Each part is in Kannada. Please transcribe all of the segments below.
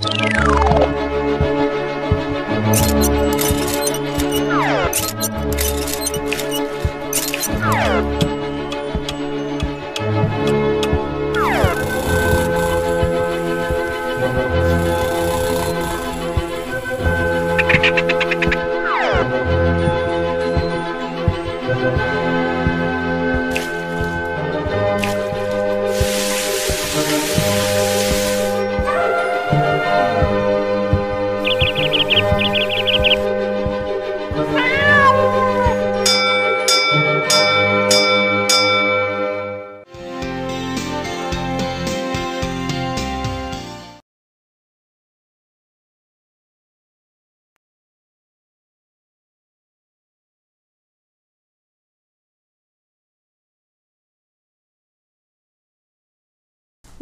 you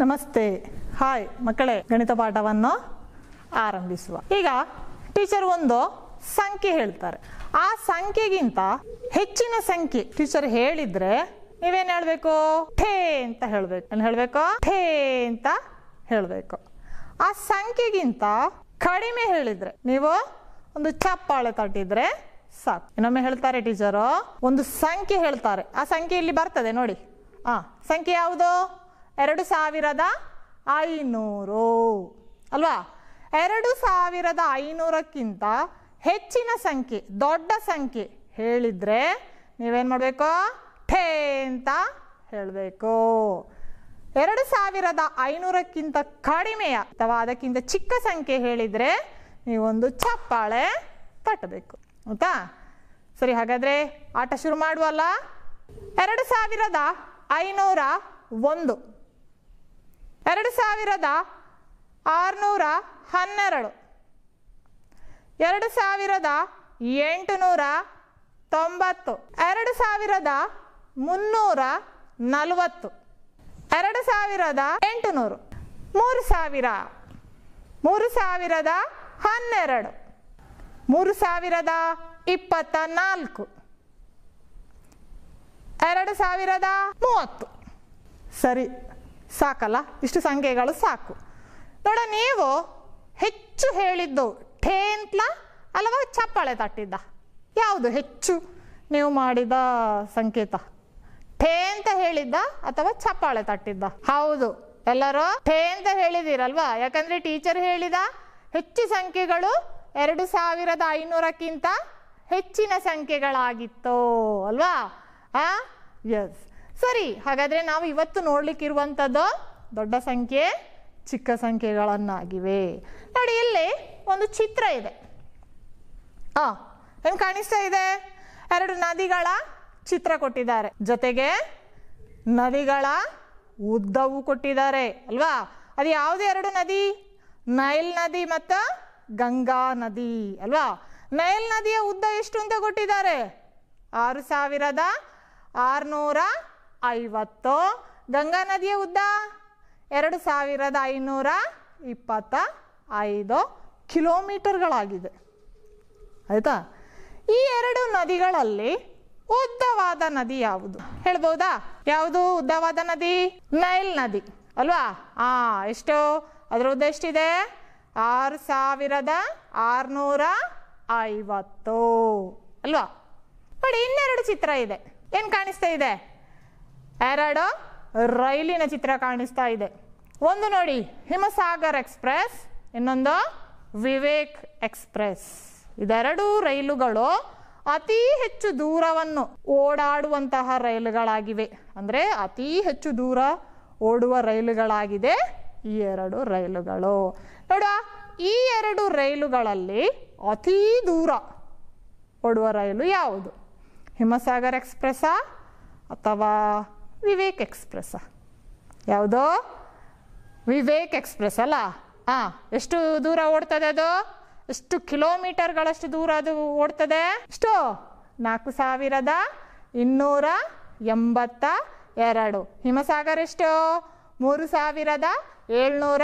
ನಮಸ್ತೆ ಹಾಯ್ ಮಕ್ಕಳೇ ಗಣಿತ ಪಾಠವನ್ನು ಆರಂಭಿಸುವ ಈಗ ಟೀಚರ್ ಒಂದು ಸಂಖ್ಯೆ ಹೇಳ್ತಾರೆ ಆ ಸಂಖ್ಯೆಗಿಂತ ಹೆಚ್ಚಿನ ಸಂಖ್ಯೆ ಟೀಚರ್ ಹೇಳಿದ್ರೆ ನೀವೇನ್ ಹೇಳ್ಬೇಕು ಠೇ ಅಂತ ಹೇಳ್ಬೇಕು ಏನ್ ಹೇಳ್ಬೇಕು ಠೇ ಅಂತ ಹೇಳ್ಬೇಕು ಆ ಸಂಖ್ಯೆಗಿಂತ ಕಡಿಮೆ ಹೇಳಿದ್ರೆ ನೀವು ಒಂದು ಚಪ್ಪಾಳೆ ತಟ್ಟಿದ್ರೆ ಸಾಕು ಇನ್ನೊಮ್ಮೆ ಹೇಳ್ತಾರೆ ಟೀಚರು ಒಂದು ಸಂಖ್ಯೆ ಹೇಳ್ತಾರೆ ಆ ಸಂಖ್ಯೆ ಇಲ್ಲಿ ಬರ್ತದೆ ನೋಡಿ ಆ ಸಂಖ್ಯೆ ಯಾವುದು ಎರಡು ಸಾವಿರದ ಐನೂರು ಅಲ್ವಾ ಎರಡು ಸಾವಿರದ ಐನೂರಕ್ಕಿಂತ ಹೆಚ್ಚಿನ ಸಂಖ್ಯೆ ದೊಡ್ಡ ಸಂಖ್ಯೆ ಹೇಳಿದರೆ ನೀವೇನು ಮಾಡಬೇಕು ಠೇ ಅಂತ ಹೇಳಬೇಕು ಎರಡು ಸಾವಿರದ ಐನೂರಕ್ಕಿಂತ ಕಡಿಮೆಯ ಅಥವಾ ಅದಕ್ಕಿಂತ ಚಿಕ್ಕ ಸಂಖ್ಯೆ ಹೇಳಿದರೆ ನೀವೊಂದು ಚಪ್ಪಾಳೆ ತಟ್ಟಬೇಕು ಆಯ್ತಾ ಸರಿ ಹಾಗಾದರೆ ಆಟ ಶುರು ಮಾಡುವಲ್ಲ ಎರಡು ಸಾವಿರದ ಐನೂರ ಒಂದು ಎರಡು ಸಾವಿರದ ಆರುನೂರ ಹನ್ನೆರಡು ಎರಡು ಸಾವಿರದ ಎಂಟುನೂರ ತೊಂಬತ್ತು ಎರಡು ಸಾವಿರದ ಮುನ್ನೂರ ನಲವತ್ತು ಎರಡು ಸಾವಿರದ ಎಂಟುನೂರು ಮೂರು ಸಾವಿರ ಮೂರು ಸಾವಿರದ ಹನ್ನೆರಡು ಮೂರು ಸಾವಿರದ ಇಪ್ಪತ್ತ ನಾಲ್ಕು ಎರಡು ಸಾವಿರದ ಮೂವತ್ತು ಸರಿ ಸಾಕಲ್ಲ ಇಷ್ಟು ಸಂಖ್ಯೆಗಳು ಸಾಕು ನೋಡ ನೀವು ಹೆಚ್ಚು ಹೇಳಿದ್ದು ಠೇಂತ್ಲ ಅಲ್ವಾ ಚಪ್ಪಾಳೆ ತಟ್ಟಿದ್ದ ಯಾವುದು ಹೆಚ್ಚು ನೀವು ಮಾಡಿದ ಸಂಕೇತ ಠೇ ಅಂತ ಹೇಳಿದ್ದ ಅಥವಾ ಚಪ್ಪಾಳೆ ತಟ್ಟಿದ್ದ ಹೌದು ಎಲ್ಲರೂ ಠೇ ಅಂತ ಹೇಳಿದಿರಲ್ವಾ ಯಾಕಂದ್ರೆ ಟೀಚರ್ ಹೇಳಿದ ಹೆಚ್ಚು ಸಂಖ್ಯೆಗಳು ಎರಡು ಸಾವಿರದ ಐನೂರಕ್ಕಿಂತ ಹೆಚ್ಚಿನ ಸಂಖ್ಯೆಗಳಾಗಿತ್ತು ಅಲ್ವಾ ಎಸ್ ಸರಿ ಹಾಗಾದರೆ ನಾವು ಇವತ್ತು ನೋಡ್ಲಿಕ್ಕಿರುವಂಥದ್ದು ದೊಡ್ಡ ಸಂಖ್ಯೆ ಚಿಕ್ಕ ಸಂಖ್ಯೆಗಳನ್ನಾಗಿವೆ ನೋಡಿ ಇಲ್ಲಿ ಒಂದು ಚಿತ್ರ ಇದೆ ಆ ಏನು ಕಾಣಿಸ್ತಾ ಇದೆ ಎರಡು ನದಿಗಳ ಚಿತ್ರ ಕೊಟ್ಟಿದ್ದಾರೆ ಜೊತೆಗೆ ನದಿಗಳ ಉದ್ದವೂ ಕೊಟ್ಟಿದ್ದಾರೆ ಅಲ್ವಾ ಅದು ಯಾವುದೇ ಎರಡು ನದಿ ನೈಲ್ ನದಿ ಮತ್ತು ಗಂಗಾ ನದಿ ಅಲ್ವಾ ನೈಲ್ ನದಿಯ ಉದ್ದ ಎಷ್ಟು ಅಂತ ಕೊಟ್ಟಿದ್ದಾರೆ ಆರು ಸಾವಿರದ ಆರುನೂರ ಐವತ್ತು ಗಂಗಾ ನದಿಯ ಉದ್ದ ಎರಡು ಸಾವಿರದ ಐನೂರ ಇಪ್ಪತ್ತ ಐದು ಕಿಲೋಮೀಟರ್ಗಳಾಗಿದೆ ಆಯಿತಾ ಈ ಎರಡು ನದಿಗಳಲ್ಲಿ ಉದ್ದವಾದ ನದಿ ಯಾವುದು ಹೇಳ್ಬೋದಾ ಯಾವುದು ಉದ್ದವಾದ ನದಿ ನೈಲ್ ನದಿ ಅಲ್ವಾ ಆ ಎಷ್ಟು ಅದರ ಉದ್ದ ಎಷ್ಟಿದೆ ಆರು ಸಾವಿರದ ಆರುನೂರ ಐವತ್ತು ಅಲ್ವಾ ನೋಡಿ ಇನ್ನೆರಡು ಚಿತ್ರ ಇದೆ ಏನು ಕಾಣಿಸ್ತಾ ಇದೆ ಎರಡು ರೈಲಿನ ಚಿತ್ರ ಕಾಣಿಸ್ತಾ ಇದೆ ಒಂದು ನೋಡಿ ಹಿಮಸಾಗರ್ ಎಕ್ಸ್ಪ್ರೆಸ್ ಇನ್ನೊಂದು ವಿವೇಕ್ ಎಕ್ಸ್ಪ್ರೆಸ್ ಇದೆರಡು ರೈಲುಗಳು ಅತಿ ಹೆಚ್ಚು ದೂರವನ್ನು ಓಡಾಡುವಂತಹ ರೈಲುಗಳಾಗಿವೆ ಅಂದರೆ ಅತಿ ಹೆಚ್ಚು ದೂರ ಓಡುವ ರೈಲುಗಳಾಗಿದೆ ಈ ಎರಡು ರೈಲುಗಳು ನೋಡುವ ಈ ಎರಡು ರೈಲುಗಳಲ್ಲಿ ಅತಿ ದೂರ ಓಡುವ ರೈಲು ಯಾವುದು ಹಿಮಸಾಗರ್ ಎಕ್ಸ್ಪ್ರೆಸ್ಸಾ ಅಥವಾ ವಿವೇಕ್ ಎಕ್ಸ್ಪ್ರೆಸ್ ಯಾವುದೋ ವಿವೇಕ್ ಎಕ್ಸ್ಪ್ರೆಸ್ ಅಲ್ಲ ಹಾಂ ಎಷ್ಟು ದೂರ ಓಡ್ತದೆ ಅದು ಎಷ್ಟು ಕಿಲೋಮೀಟರ್ಗಳಷ್ಟು ದೂರ ಅದು ಓಡ್ತದೆ ಎಷ್ಟು ನಾಲ್ಕು ಸಾವಿರದ ಇನ್ನೂರ ಎಂಬತ್ತ ಎರಡು ಹಿಮಸಾಗರ್ ಎಷ್ಟು ಮೂರು ಸಾವಿರದ ಏಳ್ನೂರ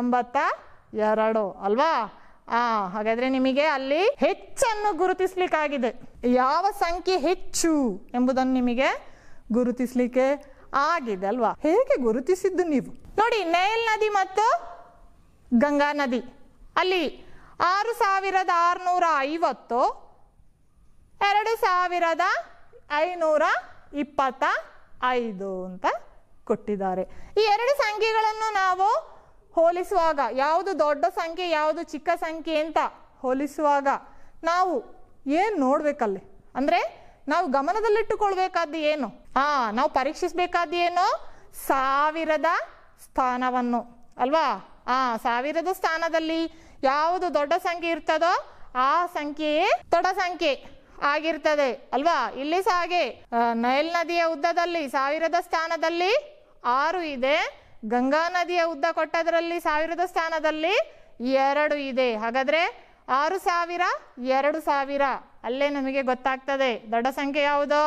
ಎಂಬತ್ತ ಎರಡು ಅಲ್ವಾ ಆ ಹಾಗಾದರೆ ನಿಮಗೆ ಅಲ್ಲಿ ಹೆಚ್ಚನ್ನು ಗುರುತಿಸ್ಲಿಕ್ಕಾಗಿದೆ ಯಾವ ಸಂಖ್ಯೆ ಹೆಚ್ಚು ಎಂಬುದನ್ನು ನಿಮಗೆ ಗುರುತಿಸ್ಲಿಕ್ಕೆ ಆಗಿದೆ ಅಲ್ವಾ ಹೇಗೆ ಗುರುತಿಸಿದ್ದು ನೀವು ನೋಡಿ ನೈಲ್ ನದಿ ಮತ್ತು ಗಂಗಾ ನದಿ ಅಲ್ಲಿ ಆರು ಸಾವಿರದ ಆರುನೂರ ಐವತ್ತು ಎರಡು ಸಾವಿರದ ಐನೂರ ಇಪ್ಪತ್ತ ಐದು ಅಂತ ಕೊಟ್ಟಿದ್ದಾರೆ ಈ ಎರಡು ಸಂಖ್ಯೆಗಳನ್ನು ನಾವು ಹೋಲಿಸುವಾಗ ಯಾವುದು ದೊಡ್ಡ ಸಂಖ್ಯೆ ಯಾವುದು ಚಿಕ್ಕ ಸಂಖ್ಯೆ ಅಂತ ಹೋಲಿಸುವಾಗ ನಾವು ಏನು ನೋಡಬೇಕಲ್ಲಿ ಅಂದರೆ ನಾವು ಗಮನದಲ್ಲಿಟ್ಟುಕೊಳ್ಬೇಕಾದ್ದು ಏನು ಹಾ ನಾವು ಪರೀಕ್ಷಿಸಬೇಕಾದ ಏನು ಸಾವಿರದ ಸ್ಥಾನವನ್ನು ಅಲ್ವಾ ಆ ಸಾವಿರದ ಸ್ಥಾನದಲ್ಲಿ ಯಾವುದು ದೊಡ್ಡ ಸಂಖ್ಯೆ ಇರ್ತದೋ ಆ ಸಂಖ್ಯೆಯೇ ದೊಡ್ಡ ಸಂಖ್ಯೆ ಆಗಿರ್ತದೆ ಅಲ್ವಾ ಇಲ್ಲಿ ಸಹ ಹಾಗೆ ನೈಲ್ ನದಿಯ ಉದ್ದದಲ್ಲಿ ಸಾವಿರದ ಸ್ಥಾನದಲ್ಲಿ ಆರು ಇದೆ ಗಂಗಾ ನದಿಯ ಉದ್ದ ಕೊಟ್ಟದರಲ್ಲಿ ಸಾವಿರದ ಸ್ಥಾನದಲ್ಲಿ ಎರಡು ಇದೆ ಹಾಗಾದ್ರೆ ಆರು ಸಾವಿರ ಎರಡು ಸಾವಿರ ಅಲ್ಲೇ ನಮಗೆ ಗೊತ್ತಾಗ್ತದೆ ದೊಡ್ಡ ಸಂಖ್ಯೆ ಯಾವುದು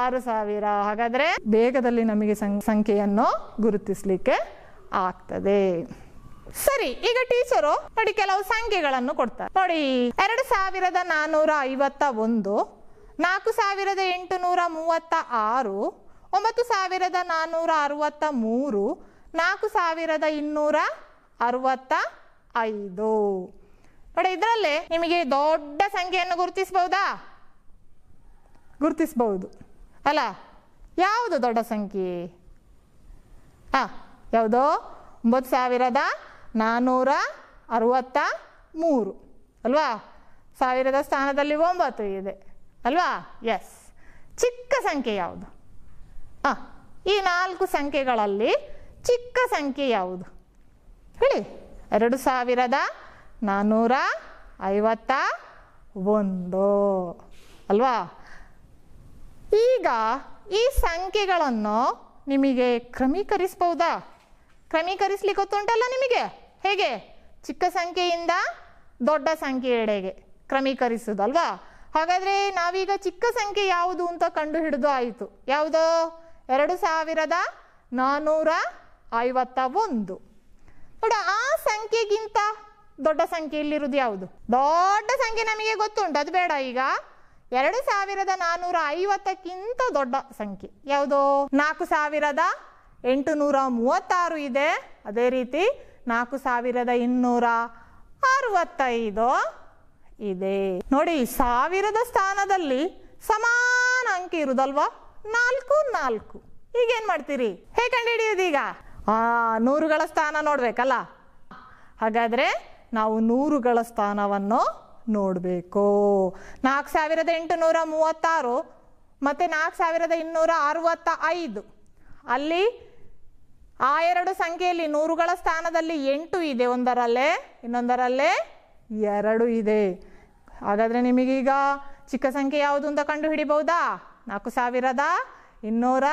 ಆರು ಸಾವಿರ ಹಾಗಾದ್ರೆ ಬೇಗದಲ್ಲಿ ನಮಗೆ ಸಂಖ್ಯೆಯನ್ನು ಗುರುತಿಸಲಿಕ್ಕೆ ಆಗ್ತದೆ ಸರಿ ಈಗ ಟೀಚರು ನೋಡಿ ಕೆಲವು ಸಂಖ್ಯೆಗಳನ್ನು ಕೊಡ್ತಾರೆ ನೋಡಿ ಎರಡು ಸಾವಿರದ ನಾನೂರ ಐವತ್ತ ಒಂದು ನಾಲ್ಕು ಸಾವಿರದ ಎಂಟು ನೂರ ಮೂವತ್ತ ಆರು ಒಂಬತ್ತು ಸಾವಿರದ ನಾನ್ನೂರ ಅರವತ್ತ ಮೂರು ನಾಲ್ಕು ಸಾವಿರದ ಇನ್ನೂರ ಅರವತ್ತ ಐದು ಬಟ್ ಇದರಲ್ಲಿ ನಿಮಗೆ ದೊಡ್ಡ ಸಂಖ್ಯೆಯನ್ನು ಗುರುತಿಸಬಹುದಾ ಗುರುತಿಸಬಹುದು ಅಲ್ಲ ಯಾವುದು ದೊಡ್ಡ ಸಂಖ್ಯೆ ಆ ಯಾವುದು ಒಂಬತ್ತು ಸಾವಿರದ ನಾನ್ನೂರ ಅರವತ್ತ ಮೂರು ಅಲ್ವಾ ಸಾವಿರದ ಸ್ಥಾನದಲ್ಲಿ ಒಂಬತ್ತು ಇದೆ ಅಲ್ವಾ ಎಸ್ ಚಿಕ್ಕ ಸಂಖ್ಯೆ ಯಾವುದು ಆ ಈ ನಾಲ್ಕು ಸಂಖ್ಯೆಗಳಲ್ಲಿ ಚಿಕ್ಕ ಸಂಖ್ಯೆ ಯಾವುದು ಹೇಳಿ ಎರಡು ಸಾವಿರದ ನಾನ್ನೂರ ಐವತ್ತ ಒಂದು ಅಲ್ವಾ ಈಗ ಈ ಸಂಖ್ಯೆಗಳನ್ನು ನಿಮಗೆ ಕ್ರಮೀಕರಿಸ್ಬೋದಾ ಕ್ರಮೀಕರಿಸ್ಲಿಕ್ಕೆ ಗೊತ್ತುಂಟಲ್ಲ ನಿಮಗೆ ಹೇಗೆ ಚಿಕ್ಕ ಸಂಖ್ಯೆಯಿಂದ ದೊಡ್ಡ ಸಂಖ್ಯೆಯೆಡೆಗೆ ಕ್ರಮೀಕರಿಸೋದಲ್ವಾ ಹಾಗಾದರೆ ನಾವೀಗ ಚಿಕ್ಕ ಸಂಖ್ಯೆ ಯಾವುದು ಅಂತ ಕಂಡು ಹಿಡಿದು ಆಯಿತು ಯಾವುದು ಎರಡು ಸಾವಿರದ ನಾನ್ನೂರ ಐವತ್ತ ಒಂದು ನೋಡ ಆ ಸಂಖ್ಯೆಗಿಂತ ದೊಡ್ಡ ಸಂಖ್ಯೆ ಇಲ್ಲಿರುವುದು ಯಾವುದು ದೊಡ್ಡ ಸಂಖ್ಯೆ ನಮಗೆ ಗೊತ್ತುಂಟು ಅದು ಬೇಡ ಈಗ ಎರಡು ಸಾವಿರದ ನಾನ್ನೂರ ಐವತ್ತಕ್ಕಿಂತ ದೊಡ್ಡ ಸಂಖ್ಯೆ ಯಾವುದು ನಾಲ್ಕು ಸಾವಿರದ ಎಂಟು ನೂರ ಮೂವತ್ತಾರು ಇದೆ ಅದೇ ರೀತಿ ನಾಲ್ಕು ಸಾವಿರದ ಇನ್ನೂರ ಅರವತ್ತೈದು ಇದೆ ನೋಡಿ ಸಾವಿರದ ಸ್ಥಾನದಲ್ಲಿ ಸಮಾನ ಅಂಕೆ ಇರುದಲ್ವಾ ನಾಲ್ಕು ನಾಲ್ಕು ಈಗ ಏನ್ ಮಾಡ್ತೀರಿ ಹೇಗೆ ಕಂಡು ಹಿಡಿಯೋದು ಈಗ ಆ ನೂರುಗಳ ಸ್ಥಾನ ನೋಡ್ಬೇಕಲ್ಲ ಹಾಗಾದ್ರೆ ನಾವು ನೂರುಗಳ ಸ್ಥಾನವನ್ನು ನೋಡಬೇಕು ನಾಲ್ಕು ಸಾವಿರದ ನೂರ ಮೂವತ್ತಾರು ಮತ್ತು ನಾಲ್ಕು ಸಾವಿರದ ಇನ್ನೂರ ಅರವತ್ತ ಐದು ಅಲ್ಲಿ ಆ ಎರಡು ಸಂಖ್ಯೆಯಲ್ಲಿ ನೂರುಗಳ ಸ್ಥಾನದಲ್ಲಿ ಎಂಟು ಇದೆ ಒಂದರಲ್ಲೇ ಇನ್ನೊಂದರಲ್ಲೇ ಎರಡು ಇದೆ ಹಾಗಾದರೆ ನಿಮಗೀಗ ಚಿಕ್ಕ ಸಂಖ್ಯೆ ಯಾವುದು ಅಂತ ಕಂಡು ಹಿಡಿಬಹುದಾ ನಾಲ್ಕು ಸಾವಿರದ ಇನ್ನೂರ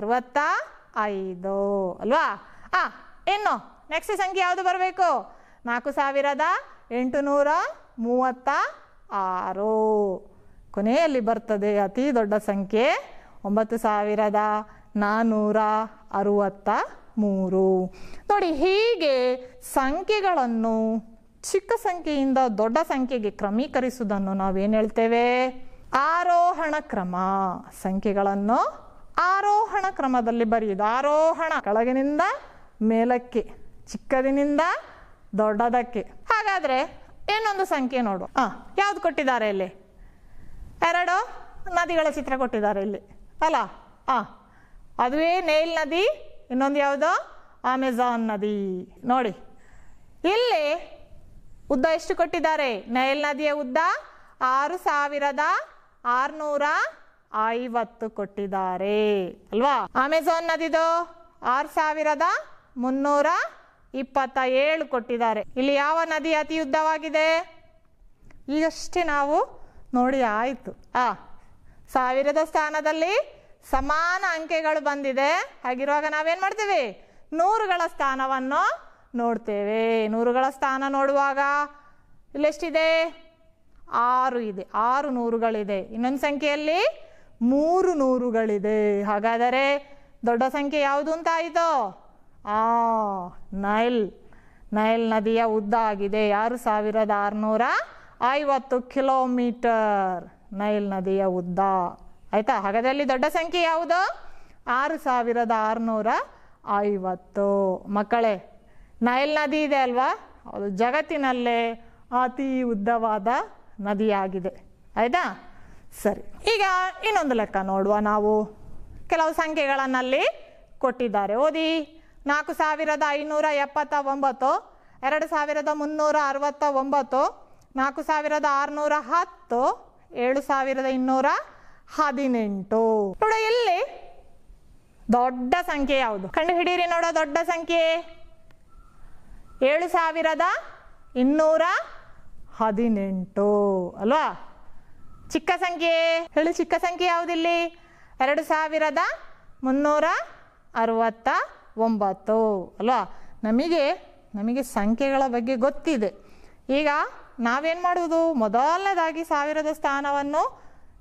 ಅರವತ್ತ ಐದು ಅಲ್ವಾ ಆ ಏನು ನೆಕ್ಸ್ಟ್ ಸಂಖ್ಯೆ ಯಾವುದು ಬರಬೇಕು ನಾಲ್ಕು ಸಾವಿರದ ನೂರ ಮೂವತ್ತ ಆರು ಕೊನೆಯಲ್ಲಿ ಬರ್ತದೆ ಅತಿ ದೊಡ್ಡ ಸಂಖ್ಯೆ ಒಂಬತ್ತು ಸಾವಿರದ ನಾನ್ನೂರ ಅರುವತ್ತ ಮೂರು ನೋಡಿ ಹೀಗೆ ಸಂಖ್ಯೆಗಳನ್ನು ಚಿಕ್ಕ ಸಂಖ್ಯೆಯಿಂದ ದೊಡ್ಡ ಸಂಖ್ಯೆಗೆ ಕ್ರಮೀಕರಿಸುವುದನ್ನು ನಾವೇನು ಹೇಳ್ತೇವೆ ಆರೋಹಣ ಕ್ರಮ ಸಂಖ್ಯೆಗಳನ್ನು ಆರೋಹಣ ಕ್ರಮದಲ್ಲಿ ಬರೆಯುವುದು ಆರೋಹಣ ಕೆಳಗಿನಿಂದ ಮೇಲಕ್ಕೆ ಚಿಕ್ಕದಿನಿಂದ ದೊಡ್ಡದಕ್ಕೆ ಹಾಗಾದ್ರೆ ಇನ್ನೊಂದು ಸಂಖ್ಯೆ ನೋಡು ಹಾಂ ಯಾವ್ದು ಕೊಟ್ಟಿದ್ದಾರೆ ಇಲ್ಲಿ ಎರಡು ನದಿಗಳ ಚಿತ್ರ ಕೊಟ್ಟಿದ್ದಾರೆ ಇಲ್ಲಿ ಅಲ್ಲ ಹಾಂ ಅದುವೇ ನೇಲ್ ನದಿ ಇನ್ನೊಂದು ಯಾವುದು ಅಮೆಜಾನ್ ನದಿ ನೋಡಿ ಇಲ್ಲಿ ಉದ್ದ ಎಷ್ಟು ಕೊಟ್ಟಿದ್ದಾರೆ ನೈಲ್ ನದಿಯ ಉದ್ದ ಆರು ಸಾವಿರದ ಆರುನೂರ ಐವತ್ತು ಕೊಟ್ಟಿದ್ದಾರೆ ಅಲ್ವಾ ಅಮೆಜಾನ್ ನದಿದು ಆರು ಸಾವಿರದ ಮುನ್ನೂರ ಇಪ್ಪತ್ತ ಏಳು ಕೊಟ್ಟಿದ್ದಾರೆ ಇಲ್ಲಿ ಯಾವ ನದಿ ಅತಿ ಉದ್ದವಾಗಿದೆ ಈಗಷ್ಟೇ ನಾವು ನೋಡಿ ಆಯಿತು ಆ ಸಾವಿರದ ಸ್ಥಾನದಲ್ಲಿ ಸಮಾನ ಅಂಕೆಗಳು ಬಂದಿದೆ ಹಾಗಿರುವಾಗ ನಾವೇನು ಮಾಡ್ತೀವಿ ನೂರುಗಳ ಸ್ಥಾನವನ್ನು ನೋಡ್ತೇವೆ ನೂರುಗಳ ಸ್ಥಾನ ನೋಡುವಾಗ ಇಲ್ಲೆಷ್ಟಿದೆ ಆರು ಇದೆ ಆರು ನೂರುಗಳಿದೆ ಇನ್ನೊಂದು ಸಂಖ್ಯೆಯಲ್ಲಿ ಮೂರು ನೂರುಗಳಿದೆ ಹಾಗಾದರೆ ದೊಡ್ಡ ಸಂಖ್ಯೆ ಯಾವುದು ಅಂತ ಆಯಿತು ಆ ನೈಲ್ ನೈಲ್ ನದಿಯ ಉದ್ದ ಆಗಿದೆ ಆರು ಸಾವಿರದ ಆರುನೂರ ಐವತ್ತು ಕಿಲೋಮೀಟರ್ ನೈಲ್ ನದಿಯ ಉದ್ದ ಆಯಿತಾ ಹಾಗಾದಲ್ಲಿ ದೊಡ್ಡ ಸಂಖ್ಯೆ ಯಾವುದು ಆರು ಸಾವಿರದ ಆರುನೂರ ಐವತ್ತು ಮಕ್ಕಳೇ ನೈಲ್ ನದಿ ಇದೆ ಅಲ್ವಾ ಅದು ಜಗತ್ತಿನಲ್ಲೇ ಅತಿ ಉದ್ದವಾದ ನದಿಯಾಗಿದೆ ಆಯ್ತಾ ಸರಿ ಈಗ ಇನ್ನೊಂದು ಲೆಕ್ಕ ನೋಡುವ ನಾವು ಕೆಲವು ಸಂಖ್ಯೆಗಳನ್ನಲ್ಲಿ ಕೊಟ್ಟಿದ್ದಾರೆ ಓದಿ ನಾಲ್ಕು ಸಾವಿರದ ಐನೂರ ಎಪ್ಪತ್ತ ಒಂಬತ್ತು ಎರಡು ಸಾವಿರದ ಮುನ್ನೂರ ಅರವತ್ತ ಒಂಬತ್ತು ನಾಲ್ಕು ಸಾವಿರದ ಆರುನೂರ ಹತ್ತು ಏಳು ಸಾವಿರದ ಇನ್ನೂರ ಹದಿನೆಂಟು ನೋಡ ಇಲ್ಲಿ ದೊಡ್ಡ ಸಂಖ್ಯೆ ಯಾವುದು ಕಂಡು ಹಿಡೀರಿ ನೋಡ ದೊಡ್ಡ ಸಂಖ್ಯೆ ಏಳು ಸಾವಿರದ ಇನ್ನೂರ ಹದಿನೆಂಟು ಅಲ್ವಾ ಚಿಕ್ಕ ಸಂಖ್ಯೆ ಹೇಳಿ ಚಿಕ್ಕ ಸಂಖ್ಯೆ ಯಾವುದಿಲ್ಲಿ ಎರಡು ಸಾವಿರದ ಮುನ್ನೂರ ಅರವತ್ತ ಒಂಬತ್ತು ಅಲ್ವಾ ನಮಗೆ ನಮಗೆ ಸಂಖ್ಯೆಗಳ ಬಗ್ಗೆ ಗೊತ್ತಿದೆ ಈಗ ನಾವೇನು ಮಾಡೋದು ಮೊದಲನೇದಾಗಿ ಸಾವಿರದ ಸ್ಥಾನವನ್ನು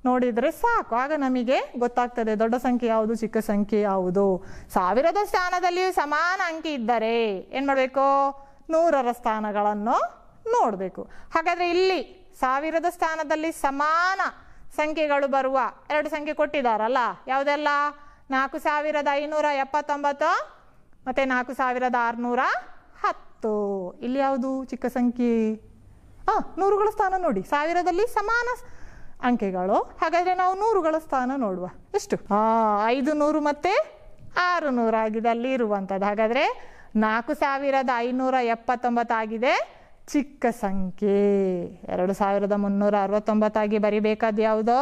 ನೋಡಿದರೆ ಸಾಕು ಆಗ ನಮಗೆ ಗೊತ್ತಾಗ್ತದೆ ದೊಡ್ಡ ಸಂಖ್ಯೆ ಯಾವುದು ಚಿಕ್ಕ ಸಂಖ್ಯೆ ಯಾವುದು ಸಾವಿರದ ಸ್ಥಾನದಲ್ಲಿಯೂ ಸಮಾನ ಅಂಕಿ ಇದ್ದರೆ ಏನು ಮಾಡಬೇಕು ನೂರರ ಸ್ಥಾನಗಳನ್ನು ನೋಡಬೇಕು ಹಾಗಾದರೆ ಇಲ್ಲಿ ಸಾವಿರದ ಸ್ಥಾನದಲ್ಲಿ ಸಮಾನ ಸಂಖ್ಯೆಗಳು ಬರುವ ಎರಡು ಸಂಖ್ಯೆ ಕೊಟ್ಟಿದ್ದಾರಲ್ಲ ಯಾವುದೆಲ್ಲ ನಾಲ್ಕು ಸಾವಿರದ ಐನೂರ ಎಪ್ಪತ್ತೊಂಬತ್ತು ಮತ್ತು ನಾಲ್ಕು ಸಾವಿರದ ಆರುನೂರ ಹತ್ತು ಇಲ್ಲಿ ಯಾವುದು ಚಿಕ್ಕ ಸಂಖ್ಯೆ ಹಾಂ ನೂರುಗಳ ಸ್ಥಾನ ನೋಡಿ ಸಾವಿರದಲ್ಲಿ ಸಮಾನ ಅಂಕೆಗಳು ಹಾಗಾದರೆ ನಾವು ನೂರುಗಳ ಸ್ಥಾನ ನೋಡುವ ಎಷ್ಟು ಐದು ನೂರು ಮತ್ತೆ ಆರು ನೂರಾಗಿದೆ ಅಲ್ಲಿ ಇರುವಂಥದ್ದು ಹಾಗಾದರೆ ನಾಲ್ಕು ಸಾವಿರದ ಐನೂರ ಎಪ್ಪತ್ತೊಂಬತ್ತಾಗಿದೆ ಚಿಕ್ಕ ಸಂಖ್ಯೆ ಎರಡು ಸಾವಿರದ ಮುನ್ನೂರ ಅರವತ್ತೊಂಬತ್ತಾಗಿ ಬರಿಬೇಕಾದ ಯಾವುದೋ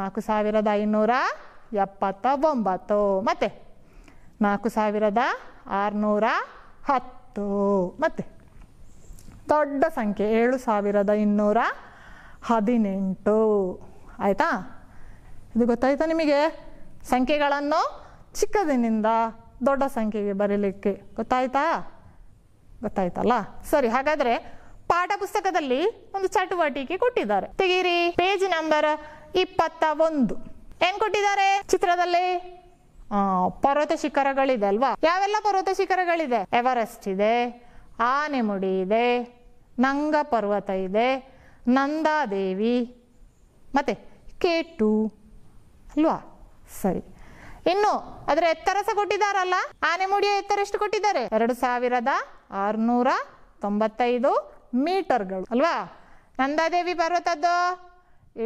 ನಾಲ್ಕು ಸಾವಿರದ ಐನೂರ ಎಪ್ಪತ್ತ ಒಂಬತ್ತು ಮತ್ತೆ ನಾಲ್ಕು ಸಾವಿರದ ಆರುನೂರ ಹತ್ತು ಮತ್ತೆ ದೊಡ್ಡ ಸಂಖ್ಯೆ ಏಳು ಸಾವಿರದ ಇನ್ನೂರ ಹದಿನೆಂಟು ಆಯಿತಾ ಇದು ಗೊತ್ತಾಯ್ತಾ ನಿಮಗೆ ಸಂಖ್ಯೆಗಳನ್ನು ಚಿಕ್ಕದಿನಿಂದ ದೊಡ್ಡ ಸಂಖ್ಯೆಗೆ ಬರೀಲಿಕ್ಕೆ ಗೊತ್ತಾಯ್ತಾ ಗೊತ್ತಾಯ್ತಲ್ಲ ಸರಿ ಹಾಗಾದರೆ ಪಾಠ ಪುಸ್ತಕದಲ್ಲಿ ಒಂದು ಚಟುವಟಿಕೆ ಕೊಟ್ಟಿದ್ದಾರೆ ತೆಗೀರಿ ಪೇಜ್ ನಂಬರ್ ಇಪ್ಪತ್ತ ಒಂದು ಏನ್ ಕೊಟ್ಟಿದ್ದಾರೆ ಚಿತ್ರದಲ್ಲಿ ಪರ್ವತ ಶಿಖರಗಳಿದೆ ಅಲ್ವಾ ಯಾವೆಲ್ಲ ಪರ್ವತ ಶಿಖರಗಳಿದೆ ಎವರೆಸ್ಟ್ ಇದೆ ಆನೆಮುಡಿ ಇದೆ ನಂಗ ಪರ್ವತ ಇದೆ ನಂದಾದೇವಿ ಮತ್ತೆ ಕೇಟು ಅಲ್ವಾ ಸರಿ ಇನ್ನು ಅದರ ಎತ್ತರ ಸಹ ಕೊಟ್ಟಿದ್ದಾರಲ್ಲ ಆನೆಮುಡಿಯ ಎತ್ತರ ಎಷ್ಟು ಕೊಟ್ಟಿದ್ದಾರೆ ಎರಡು ಸಾವಿರದ ಆರುನೂರ ತೊಂಬತ್ತೈದು ಮೀಟರ್ಗಳು ಅಲ್ವಾ ನಂದಾದೇವಿ ಪರ್ವತದ್ದು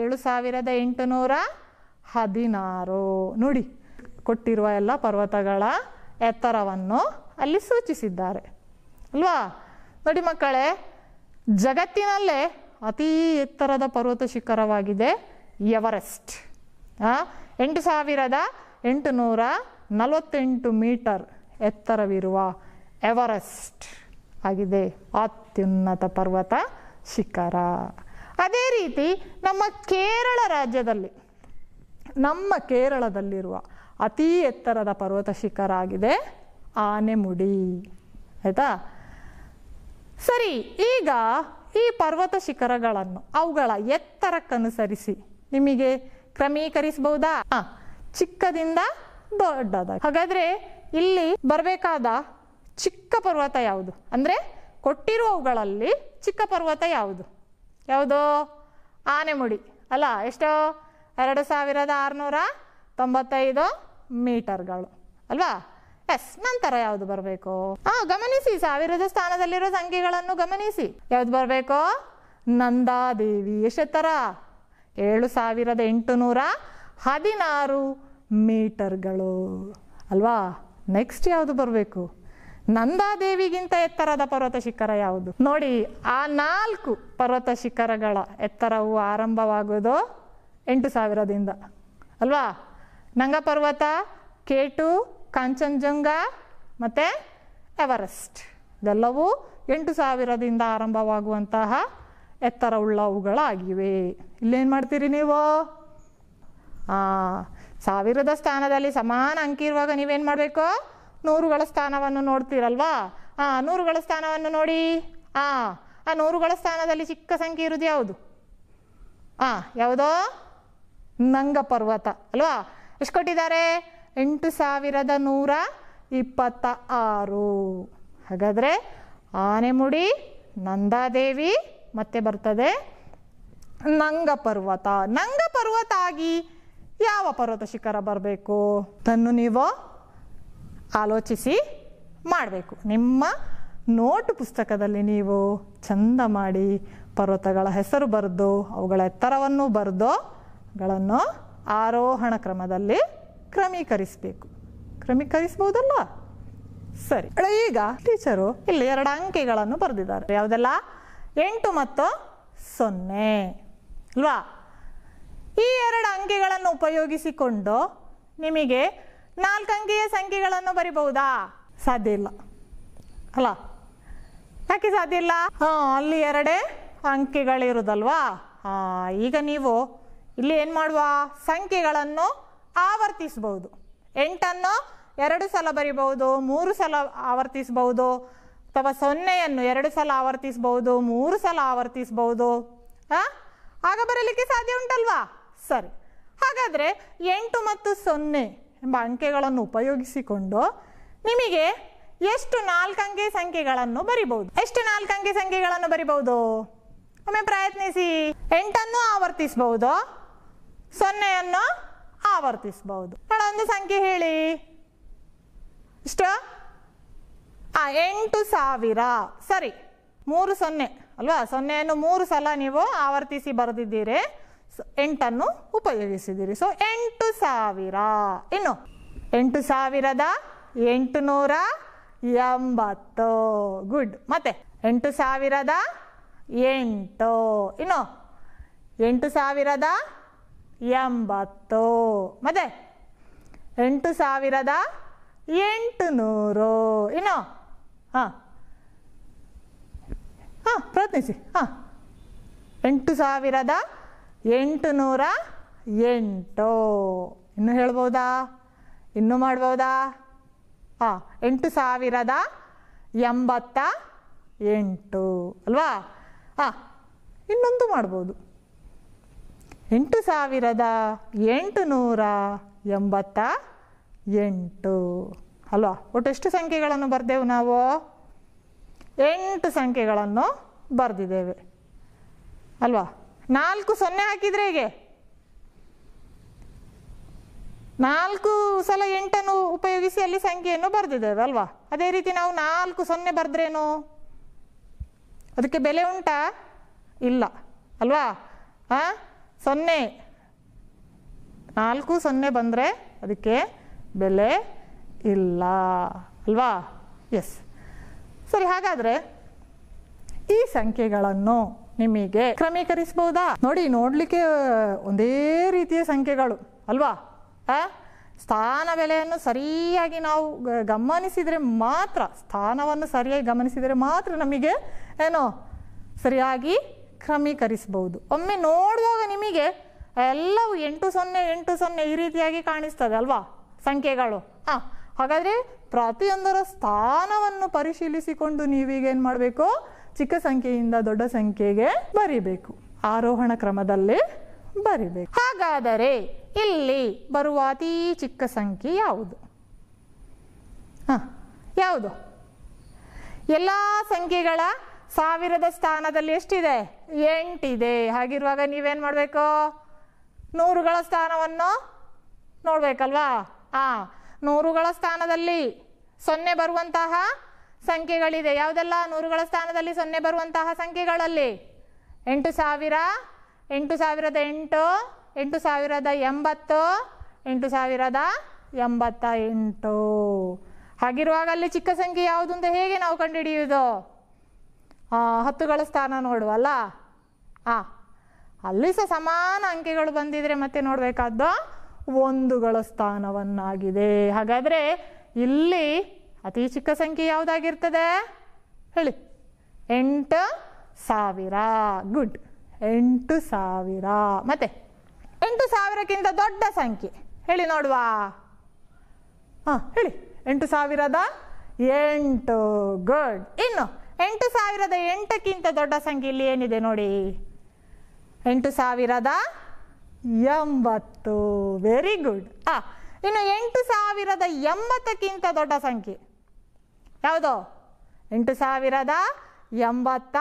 ಏಳು ಸಾವಿರದ ಎಂಟುನೂರ ಹದಿನಾರು ನೋಡಿ ಕೊಟ್ಟಿರುವ ಎಲ್ಲ ಪರ್ವತಗಳ ಎತ್ತರವನ್ನು ಅಲ್ಲಿ ಸೂಚಿಸಿದ್ದಾರೆ ಅಲ್ವಾ ನೋಡಿ ಮಕ್ಕಳೇ ಜಗತ್ತಿನಲ್ಲೇ ಅತಿ ಎತ್ತರದ ಪರ್ವತ ಶಿಖರವಾಗಿದೆ ಎವರೆಸ್ಟ್ ಎಂಟು ಸಾವಿರದ ಎಂಟು ನೂರ ನಲವತ್ತೆಂಟು ಮೀಟರ್ ಎತ್ತರವಿರುವ ಎವರೆಸ್ಟ್ ಆಗಿದೆ ಅತ್ಯುನ್ನತ ಪರ್ವತ ಶಿಖರ ಅದೇ ರೀತಿ ನಮ್ಮ ಕೇರಳ ರಾಜ್ಯದಲ್ಲಿ ನಮ್ಮ ಕೇರಳದಲ್ಲಿರುವ ಅತಿ ಎತ್ತರದ ಪರ್ವತ ಶಿಖರ ಆಗಿದೆ ಆನೆಮುಡಿ ಆಯಿತಾ ಸರಿ ಈಗ ಈ ಪರ್ವತ ಶಿಖರಗಳನ್ನು ಅವುಗಳ ಎತ್ತರಕ್ಕನುಸರಿಸಿ ನಿಮಗೆ ಕ್ರಮೀಕರಿಸಬಹುದಾ ಚಿಕ್ಕದಿಂದ ದೊಡ್ಡದ ಹಾಗಾದ್ರೆ ಇಲ್ಲಿ ಬರಬೇಕಾದ ಚಿಕ್ಕ ಪರ್ವತ ಯಾವುದು ಅಂದ್ರೆ ಕೊಟ್ಟಿರುವವುಗಳಲ್ಲಿ ಚಿಕ್ಕ ಪರ್ವತ ಯಾವುದು ಯಾವುದು ಆನೆಮುಡಿ ಅಲ್ಲ ಎಷ್ಟೋ ಎರಡು ಸಾವಿರದ ಆರುನೂರ ತೊಂಬತ್ತೈದು ಮೀಟರ್ಗಳು ಅಲ್ವಾ ಎಸ್ ನಂತರ ಯಾವ್ದು ಬರಬೇಕು ಆ ಗಮನಿಸಿ ಸಾವಿರದ ಸ್ಥಾನದಲ್ಲಿರೋ ಸಂಖ್ಯೆಗಳನ್ನು ಗಮನಿಸಿ ಯಾವ್ದು ಬರಬೇಕು ನಂದಾದೇವಿ ಎಷ್ಟೆತ್ತರ ಏಳು ಸಾವಿರದ ನೂರ ಹದಿನಾರು ಮೀಟರ್ಗಳು ಅಲ್ವಾ ನೆಕ್ಸ್ಟ್ ಯಾವುದು ಬರಬೇಕು ನಂದಾದೇವಿಗಿಂತ ಎತ್ತರದ ಪರ್ವತ ಶಿಖರ ಯಾವುದು ನೋಡಿ ಆ ನಾಲ್ಕು ಪರ್ವತ ಶಿಖರಗಳ ಎತ್ತರವು ಆರಂಭವಾಗುವುದು ಎಂಟು ಸಾವಿರದಿಂದ ಅಲ್ವಾ ನಂಗ ಪರ್ವತ ಕೆ ಟು ಕಾಂಚನಜಂಗ ಮತ್ತು ಎವರೆಸ್ಟ್ ಇದೆಲ್ಲವೂ ಎಂಟು ಸಾವಿರದಿಂದ ಆರಂಭವಾಗುವಂತಹ ಎತ್ತರವುಳ್ಳವುಗಳಾಗಿವೆ ಇಲ್ಲೇನು ಮಾಡ್ತೀರಿ ನೀವು ಸಾವಿರದ ಸ್ಥಾನದಲ್ಲಿ ಸಮಾನ ಅಂಕಿ ಇರುವಾಗ ನೀವೇನು ಮಾಡಬೇಕು ನೂರುಗಳ ಸ್ಥಾನವನ್ನು ನೋಡ್ತೀರಲ್ವಾ ಆ ನೂರುಗಳ ಸ್ಥಾನವನ್ನು ನೋಡಿ ಆ ಆ ನೂರುಗಳ ಸ್ಥಾನದಲ್ಲಿ ಚಿಕ್ಕ ಸಂಖ್ಯೆ ಇರೋದು ಯಾವುದು ಆ ಯಾವುದೋ ನಂಗ ಪರ್ವತ ಅಲ್ವಾ ಎಷ್ಟು ಕೊಟ್ಟಿದ್ದಾರೆ ಎಂಟು ಸಾವಿರದ ನೂರ ಇಪ್ಪತ್ತ ಆರು ಹಾಗಾದರೆ ಆನೆಮುಡಿ ನಂದಾದೇವಿ ಮತ್ತೆ ಬರ್ತದೆ ನಂಗ ಪರ್ವತ ನಂಗ ಪರ್ವತ ಆಗಿ ಯಾವ ಪರ್ವತ ಶಿಖರ ಬರಬೇಕು ತನ್ನು ನೀವು ಆಲೋಚಿಸಿ ಮಾಡಬೇಕು ನಿಮ್ಮ ನೋಟು ಪುಸ್ತಕದಲ್ಲಿ ನೀವು ಚಂದ ಮಾಡಿ ಪರ್ವತಗಳ ಹೆಸರು ಬರೆದು ಅವುಗಳ ಎತ್ತರವನ್ನು ಬರೆದು ಗಳನ್ನು ಆರೋಹಣ ಕ್ರಮದಲ್ಲಿ ಕ್ರಮೀಕರಿಸಬೇಕು ಕ್ರಮೀಕರಿಸಬಹುದಲ್ಲ ಸರಿ ಈಗ ಟೀಚರು ಇಲ್ಲಿ ಎರಡು ಅಂಕೆಗಳನ್ನು ಬರೆದಿದ್ದಾರೆ ಯಾವುದೆಲ್ಲ ಎಂಟು ಮತ್ತು ಸೊನ್ನೆ ಅಲ್ವಾ ಈ ಎರಡು ಅಂಕೆಗಳನ್ನು ಉಪಯೋಗಿಸಿಕೊಂಡು ನಿಮಗೆ ನಾಲ್ಕು ಅಂಕಿಯ ಸಂಖ್ಯೆಗಳನ್ನು ಬರಿಬಹುದಾ ಸಾಧ್ಯ ಇಲ್ಲ ಅಲ್ಲ ಯಾಕೆ ಸಾಧ್ಯ ಇಲ್ಲ ಹಾ ಅಲ್ಲಿ ಎರಡೇ ಅಂಕಿಗಳಿರುದಲ್ವಾ ಹಾಂ ಈಗ ನೀವು ಇಲ್ಲಿ ಏನು ಮಾಡುವ ಸಂಖ್ಯೆಗಳನ್ನು ಆವರ್ತಿಸ್ಬೌದು ಎಂಟನ್ನು ಎರಡು ಸಲ ಬರಿಬಹುದು ಮೂರು ಸಲ ಆವರ್ತಿಸಬಹುದು ಅಥವಾ ಸೊನ್ನೆಯನ್ನು ಎರಡು ಸಲ ಆವರ್ತಿಸಬಹುದು ಮೂರು ಸಲ ಆವರ್ತಿಸಬಹುದು ಹಾಂ ಆಗ ಬರಲಿಕ್ಕೆ ಸಾಧ್ಯ ಉಂಟಲ್ವಾ ಸರಿ ಹಾಗಾದರೆ ಎಂಟು ಮತ್ತು ಸೊನ್ನೆ ಎಂಬ ಅಂಕೆಗಳನ್ನು ಉಪಯೋಗಿಸಿಕೊಂಡು ನಿಮಗೆ ಎಷ್ಟು ನಾಲ್ಕಂಕೆ ಸಂಖ್ಯೆಗಳನ್ನು ಬರಿಬಹುದು ಎಷ್ಟು ನಾಲ್ಕಂಕೆ ಸಂಖ್ಯೆಗಳನ್ನು ಬರಿಬಹುದು ಒಮ್ಮೆ ಪ್ರಯತ್ನಿಸಿ ಎಂಟನ್ನು ಆವರ್ತಿಸಬಹುದು ಸೊನ್ನೆಯನ್ನು ಆವರ್ತಿಸಬಹುದು ಒಂದು ಸಂಖ್ಯೆ ಹೇಳಿ ಇಷ್ಟ ಎಂಟು ಸಾವಿರ ಸರಿ ಮೂರು ಸೊನ್ನೆ ಅಲ್ವಾ ಸೊನ್ನೆಯನ್ನು ಮೂರು ಸಲ ನೀವು ಆವರ್ತಿಸಿ ಬರೆದಿದ್ದೀರಿ ಎಂಟನ್ನು ಉಪಯೋಗಿಸಿದ್ದೀರಿ ಸೊ ಎಂಟು ಸಾವಿರ ಇನ್ನು ಎಂಟು ಸಾವಿರದ ಎಂಟು ನೂರ ಎಂಬತ್ತು ಗುಡ್ ಮತ್ತೆ ಎಂಟು ಸಾವಿರದ ಎಂಟು ಇನ್ನು ಎಂಟು ಸಾವಿರದ ಎಂಬತ್ತು ಮತ್ತೆ ಎಂಟು ಸಾವಿರದ ಎಂಟು ನೂರು ಇನ್ನು ಹಾಂ ಹಾಂ ಪ್ರಯತ್ನಿಸಿ ಹಾಂ ಎಂಟು ಸಾವಿರದ ಎಂಟು ನೂರ ಎಂಟು ಇನ್ನು ಹೇಳ್ಬೋದಾ ಇನ್ನೂ ಮಾಡ್ಬೋದಾ ಹಾಂ ಎಂಟು ಸಾವಿರದ ಎಂಬತ್ತ ಎಂಟು ಅಲ್ವಾ ಹಾಂ ಇನ್ನೊಂದು ಮಾಡ್ಬೋದು ಎಂಟು ಸಾವಿರದ ಎಂಟು ನೂರ ಎಂಬತ್ತ ಎಂಟು ಅಲ್ವಾ ಎಷ್ಟು ಸಂಖ್ಯೆಗಳನ್ನು ಬರೆದೆವು ನಾವು ಎಂಟು ಸಂಖ್ಯೆಗಳನ್ನು ಬರೆದಿದ್ದೇವೆ ಅಲ್ವಾ ನಾಲ್ಕು ಸೊನ್ನೆ ಹಾಕಿದರೆ ಹೇಗೆ ನಾಲ್ಕು ಸಲ ಎಂಟನ್ನು ಉಪಯೋಗಿಸಿ ಅಲ್ಲಿ ಸಂಖ್ಯೆಯನ್ನು ಬರೆದಿದ್ದೇವೆ ಅಲ್ವಾ ಅದೇ ರೀತಿ ನಾವು ನಾಲ್ಕು ಸೊನ್ನೆ ಬರೆದ್ರೇನು ಅದಕ್ಕೆ ಬೆಲೆ ಉಂಟಾ ಇಲ್ಲ ಅಲ್ವಾ ಹಾಂ ಸೊನ್ನೆ ನಾಲ್ಕು ಸೊನ್ನೆ ಬಂದರೆ ಅದಕ್ಕೆ ಬೆಲೆ ಇಲ್ಲ ಅಲ್ವಾ ಎಸ್ ಸರಿ ಹಾಗಾದರೆ ಈ ಸಂಖ್ಯೆಗಳನ್ನು ನಿಮಗೆ ಕ್ರಮೀಕರಿಸ್ಬೋದಾ ನೋಡಿ ನೋಡಲಿಕ್ಕೆ ಒಂದೇ ರೀತಿಯ ಸಂಖ್ಯೆಗಳು ಅಲ್ವಾ ಸ್ಥಾನ ಬೆಲೆಯನ್ನು ಸರಿಯಾಗಿ ನಾವು ಗಮನಿಸಿದರೆ ಮಾತ್ರ ಸ್ಥಾನವನ್ನು ಸರಿಯಾಗಿ ಗಮನಿಸಿದರೆ ಮಾತ್ರ ನಮಗೆ ಏನೋ ಸರಿಯಾಗಿ ಕ್ರಮೀಕರಿಸಬಹುದು ಒಮ್ಮೆ ನೋಡುವಾಗ ನಿಮಗೆ ಎಲ್ಲವೂ ಎಂಟು ಸೊನ್ನೆ ಎಂಟು ಸೊನ್ನೆ ಈ ರೀತಿಯಾಗಿ ಕಾಣಿಸ್ತದೆ ಅಲ್ವಾ ಸಂಖ್ಯೆಗಳು ಹಾಂ ಹಾಗಾದರೆ ಪ್ರತಿಯೊಂದರ ಸ್ಥಾನವನ್ನು ಪರಿಶೀಲಿಸಿಕೊಂಡು ನೀವೀಗ ಏನು ಮಾಡಬೇಕು ಚಿಕ್ಕ ಸಂಖ್ಯೆಯಿಂದ ದೊಡ್ಡ ಸಂಖ್ಯೆಗೆ ಬರಿಬೇಕು ಆರೋಹಣ ಕ್ರಮದಲ್ಲಿ ಬರಿಬೇಕು ಹಾಗಾದರೆ ಇಲ್ಲಿ ಬರುವ ಅತಿ ಚಿಕ್ಕ ಸಂಖ್ಯೆ ಯಾವುದು ಹ ಯಾವುದು ಎಲ್ಲ ಸಂಖ್ಯೆಗಳ ಸಾವಿರದ ಸ್ಥಾನದಲ್ಲಿ ಎಷ್ಟಿದೆ ಎಂಟಿದೆ ಹಾಗಿರುವಾಗ ನೀವೇನು ಮಾಡಬೇಕು ನೂರುಗಳ ಸ್ಥಾನವನ್ನು ನೋಡಬೇಕಲ್ವಾ ಹಾಂ ನೂರುಗಳ ಸ್ಥಾನದಲ್ಲಿ ಸೊನ್ನೆ ಬರುವಂತಹ ಸಂಖ್ಯೆಗಳಿದೆ ಯಾವುದೆಲ್ಲ ನೂರುಗಳ ಸ್ಥಾನದಲ್ಲಿ ಸೊನ್ನೆ ಬರುವಂತಹ ಸಂಖ್ಯೆಗಳಲ್ಲಿ ಎಂಟು ಸಾವಿರ ಎಂಟು ಸಾವಿರದ ಎಂಟು ಎಂಟು ಸಾವಿರದ ಎಂಬತ್ತು ಎಂಟು ಸಾವಿರದ ಎಂಬತ್ತ ಎಂಟು ಹಾಗಿರುವಾಗ ಅಲ್ಲಿ ಚಿಕ್ಕ ಸಂಖ್ಯೆ ಯಾವುದು ಅಂತ ಹೇಗೆ ನಾವು ಕಂಡುಹಿಡಿಯುವುದು ಹತ್ತುಗಳ ಸ್ಥಾನ ನೋಡುವಲ್ಲ ಆ ಅಲ್ಲಿ ಸಹ ಸಮಾನ ಅಂಕೆಗಳು ಬಂದಿದ್ರೆ ಮತ್ತೆ ನೋಡಬೇಕಾದ್ದು ಒಂದುಗಳ ಸ್ಥಾನವನ್ನಾಗಿದೆ ಹಾಗಾದರೆ ಇಲ್ಲಿ ಅತಿ ಚಿಕ್ಕ ಸಂಖ್ಯೆ ಯಾವುದಾಗಿರ್ತದೆ ಹೇಳಿ ಎಂಟು ಸಾವಿರ ಗುಡ್ ಎಂಟು ಸಾವಿರ ಮತ್ತೆ ಎಂಟು ಸಾವಿರಕ್ಕಿಂತ ದೊಡ್ಡ ಸಂಖ್ಯೆ ಹೇಳಿ ನೋಡುವ ಹಾಂ ಹೇಳಿ ಎಂಟು ಸಾವಿರದ ಎಂಟು ಗುಡ್ ಇನ್ನು ಎಂಟು ಸಾವಿರದ ಎಂಟಕ್ಕಿಂತ ದೊಡ್ಡ ಸಂಖ್ಯೆ ಇಲ್ಲಿ ಏನಿದೆ ನೋಡಿ ಎಂಟು ಸಾವಿರದ ಎಂಬತ್ತು ವೆರಿ ಗುಡ್ ಆ ಇನ್ನು ಎಂಟು ಸಾವಿರದ ಎಂಬತ್ತಕ್ಕಿಂತ ದೊಡ್ಡ ಸಂಖ್ಯೆ ಯಾವುದೋ ಎಂಟು ಸಾವಿರದ ಎಂಬತ್ತ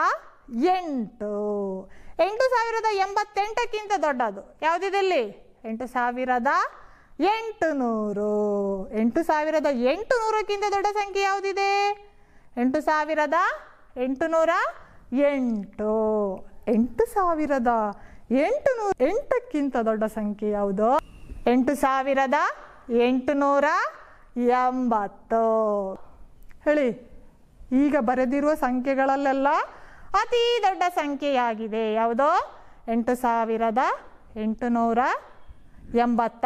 ಎಂಟು ಎಂಟು ಸಾವಿರದ ಎಂಬತ್ತೆಂಟಕ್ಕಿಂತ ದೊಡ್ಡದು ಇಲ್ಲಿ ಎಂಟು ಸಾವಿರದ ಎಂಟು ನೂರು ಎಂಟು ಸಾವಿರದ ಎಂಟು ನೂರಕ್ಕಿಂತ ದೊಡ್ಡ ಸಂಖ್ಯೆ ಯಾವುದಿದೆ ಎಂಟು ಸಾವಿರದ ಎಂಟು ನೂರ ಎಂಟು ಎಂಟು ಸಾವಿರದ ಎಂಟು ನೂರ ಎಂಟಕ್ಕಿಂತ ದೊಡ್ಡ ಸಂಖ್ಯೆ ಯಾವುದು ಎಂಟು ಸಾವಿರದ ಎಂಟು ನೂರ ಎಂಬತ್ತು ಹೇಳಿ ಈಗ ಬರೆದಿರುವ ಸಂಖ್ಯೆಗಳಲ್ಲೆಲ್ಲ ಅತಿ ದೊಡ್ಡ ಸಂಖ್ಯೆಯಾಗಿದೆ ಯಾವುದು ಎಂಟು ಸಾವಿರದ ಎಂಟು ನೂರ ಎಂಬತ್ತ